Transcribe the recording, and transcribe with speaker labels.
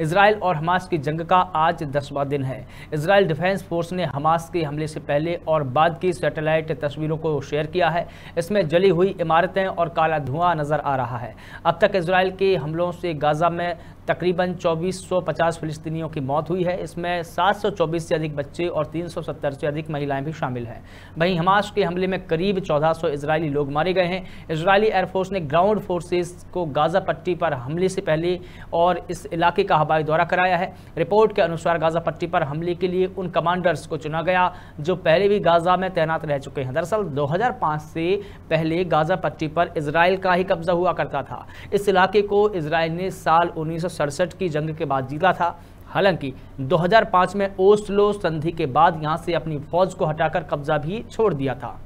Speaker 1: Israel और Hamas की जंग का आज दसवां दिन है इसराइल डिफेंस फोर्स ने हमास के हमले से पहले और बाद की सैटेलाइट तस्वीरों को शेयर किया है इसमें जली हुई इमारतें और काला धुआं नजर आ रहा है अब तक इसराइल के हमलों से गाजा में तकरीबन 2450 फिलिस्तीनियों की मौत हुई है इसमें 724 से अधिक बच्चे और 370 से अधिक महिलाएं भी शामिल हैं वहीं हमास के हमले में करीब 1400 इसराइली लोग मारे गए हैं इसराइली एयरफोर्स ने ग्राउंड फोर्सेस को गाज़ा पट्टी पर हमले से पहले और इस इलाके का हवाई दौरा कराया है रिपोर्ट के अनुसार गाज़ा पट्टी पर हमले के लिए उन कमांडर्स को चुना गया जो पहले भी गाज़ा में तैनात रह चुके हैं दरअसल दो से पहले गाज़ा पट्टी पर इसराइल का ही कब्जा हुआ करता था इस इलाके को इसराइल ने साल उन्नीस की जंग के बाद जीता था हालांकि 2005 में ओस्लो संधि के बाद यहां से अपनी फौज को हटाकर कब्जा भी छोड़ दिया था